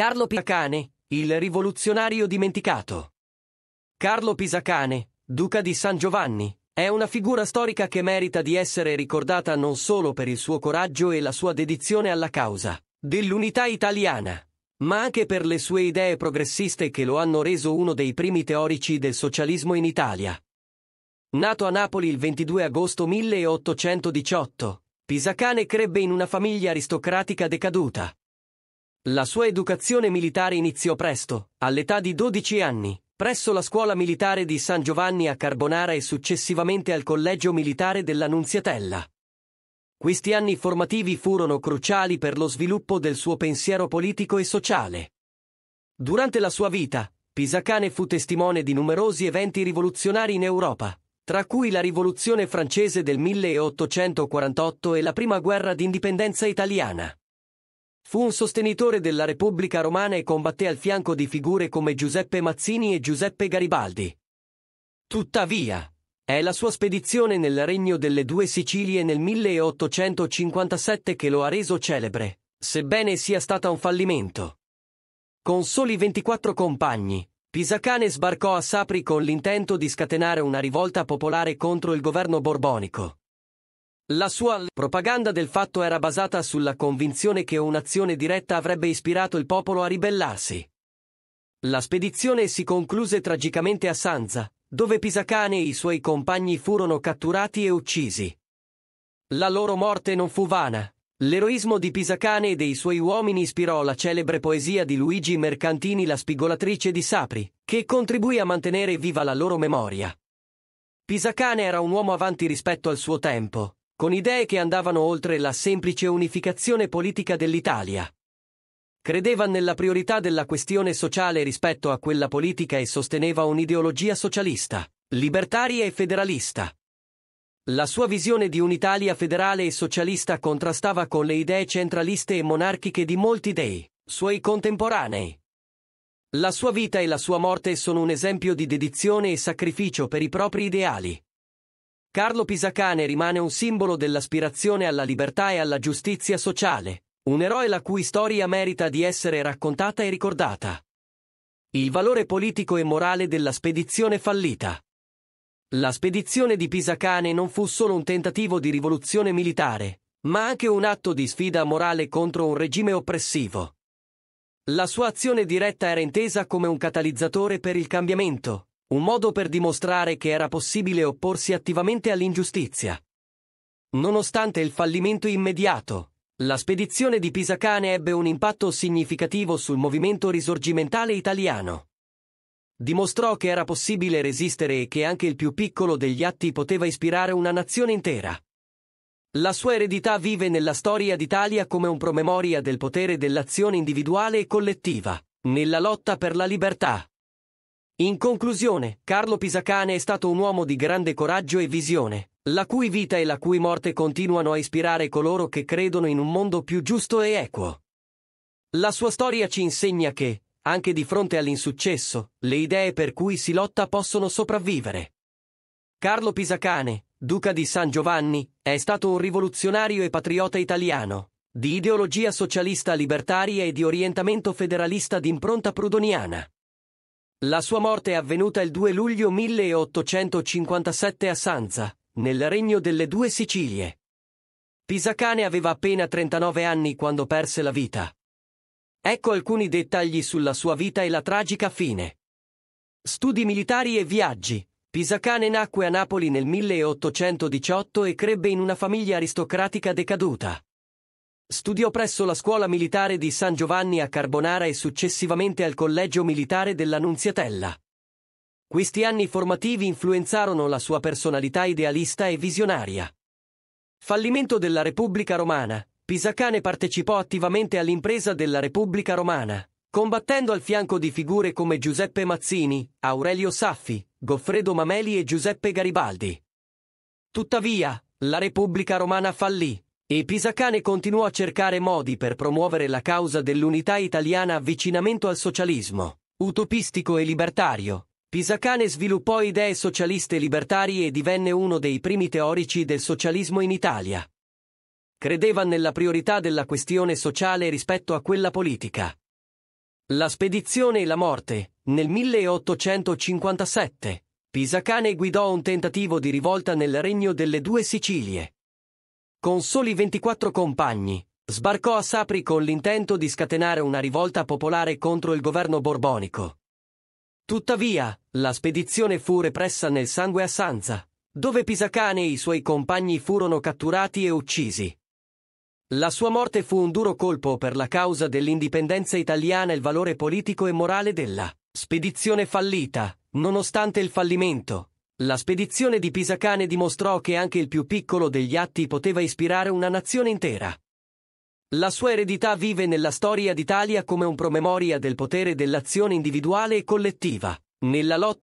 Carlo Pisacane, il rivoluzionario dimenticato. Carlo Pisacane, duca di San Giovanni, è una figura storica che merita di essere ricordata non solo per il suo coraggio e la sua dedizione alla causa dell'unità italiana, ma anche per le sue idee progressiste che lo hanno reso uno dei primi teorici del socialismo in Italia. Nato a Napoli il 22 agosto 1818, Pisacane crebbe in una famiglia aristocratica decaduta. La sua educazione militare iniziò presto, all'età di 12 anni, presso la scuola militare di San Giovanni a Carbonara e successivamente al collegio militare della Nunziatella. Questi anni formativi furono cruciali per lo sviluppo del suo pensiero politico e sociale. Durante la sua vita, Pisacane fu testimone di numerosi eventi rivoluzionari in Europa, tra cui la Rivoluzione francese del 1848 e la Prima Guerra d'Indipendenza italiana. Fu un sostenitore della Repubblica Romana e combatté al fianco di figure come Giuseppe Mazzini e Giuseppe Garibaldi. Tuttavia, è la sua spedizione nel Regno delle Due Sicilie nel 1857 che lo ha reso celebre, sebbene sia stata un fallimento. Con soli 24 compagni, Pisacane sbarcò a Sapri con l'intento di scatenare una rivolta popolare contro il governo borbonico. La sua propaganda del fatto era basata sulla convinzione che un'azione diretta avrebbe ispirato il popolo a ribellarsi. La spedizione si concluse tragicamente a Sanza, dove Pisacane e i suoi compagni furono catturati e uccisi. La loro morte non fu vana. L'eroismo di Pisacane e dei suoi uomini ispirò la celebre poesia di Luigi Mercantini La spigolatrice di Sapri, che contribuì a mantenere viva la loro memoria. Pisacane era un uomo avanti rispetto al suo tempo, con idee che andavano oltre la semplice unificazione politica dell'Italia. Credeva nella priorità della questione sociale rispetto a quella politica e sosteneva un'ideologia socialista, libertaria e federalista. La sua visione di un'Italia federale e socialista contrastava con le idee centraliste e monarchiche di molti dei suoi contemporanei. La sua vita e la sua morte sono un esempio di dedizione e sacrificio per i propri ideali. Carlo Pisacane rimane un simbolo dell'aspirazione alla libertà e alla giustizia sociale, un eroe la cui storia merita di essere raccontata e ricordata. Il valore politico e morale della spedizione fallita. La spedizione di Pisacane non fu solo un tentativo di rivoluzione militare, ma anche un atto di sfida morale contro un regime oppressivo. La sua azione diretta era intesa come un catalizzatore per il cambiamento, un modo per dimostrare che era possibile opporsi attivamente all'ingiustizia. Nonostante il fallimento immediato, la spedizione di Pisacane ebbe un impatto significativo sul movimento risorgimentale italiano. Dimostrò che era possibile resistere e che anche il più piccolo degli atti poteva ispirare una nazione intera. La sua eredità vive nella storia d'Italia come un promemoria del potere dell'azione individuale e collettiva, nella lotta per la libertà. In conclusione, Carlo Pisacane è stato un uomo di grande coraggio e visione, la cui vita e la cui morte continuano a ispirare coloro che credono in un mondo più giusto e equo. La sua storia ci insegna che, anche di fronte all'insuccesso, le idee per cui si lotta possono sopravvivere. Carlo Pisacane, duca di San Giovanni, è stato un rivoluzionario e patriota italiano, di ideologia socialista libertaria e di orientamento federalista d'impronta prudoniana. La sua morte è avvenuta il 2 luglio 1857 a Sanza, nel regno delle due Sicilie. Pisacane aveva appena 39 anni quando perse la vita. Ecco alcuni dettagli sulla sua vita e la tragica fine. Studi militari e viaggi. Pisacane nacque a Napoli nel 1818 e crebbe in una famiglia aristocratica decaduta. Studiò presso la scuola militare di San Giovanni a Carbonara e successivamente al collegio militare dell'Annunziatella. Questi anni formativi influenzarono la sua personalità idealista e visionaria. Fallimento della Repubblica Romana, Pisacane partecipò attivamente all'impresa della Repubblica Romana, combattendo al fianco di figure come Giuseppe Mazzini, Aurelio Saffi, Goffredo Mameli e Giuseppe Garibaldi. Tuttavia, la Repubblica Romana fallì, e Pisacane continuò a cercare modi per promuovere la causa dell'unità italiana avvicinamento al socialismo, utopistico e libertario. Pisacane sviluppò idee socialiste libertarie e divenne uno dei primi teorici del socialismo in Italia. Credeva nella priorità della questione sociale rispetto a quella politica. La spedizione e la morte, nel 1857. Pisacane guidò un tentativo di rivolta nel Regno delle Due Sicilie. Con soli 24 compagni, sbarcò a Sapri con l'intento di scatenare una rivolta popolare contro il governo borbonico. Tuttavia, la spedizione fu repressa nel sangue a Sanza, dove Pisacane e i suoi compagni furono catturati e uccisi. La sua morte fu un duro colpo per la causa dell'indipendenza italiana e il valore politico e morale della spedizione fallita, nonostante il fallimento, la spedizione di Pisacane dimostrò che anche il più piccolo degli atti poteva ispirare una nazione intera. La sua eredità vive nella storia d'Italia come un promemoria del potere dell'azione individuale e collettiva, nella lotta